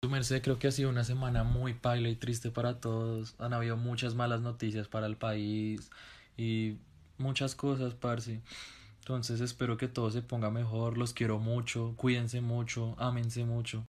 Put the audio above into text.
Su merced, creo que ha sido una semana muy paila y triste para todos. Han habido muchas malas noticias para el país y muchas cosas, Parsi. Entonces espero que todo se ponga mejor. Los quiero mucho. Cuídense mucho. Ámense mucho.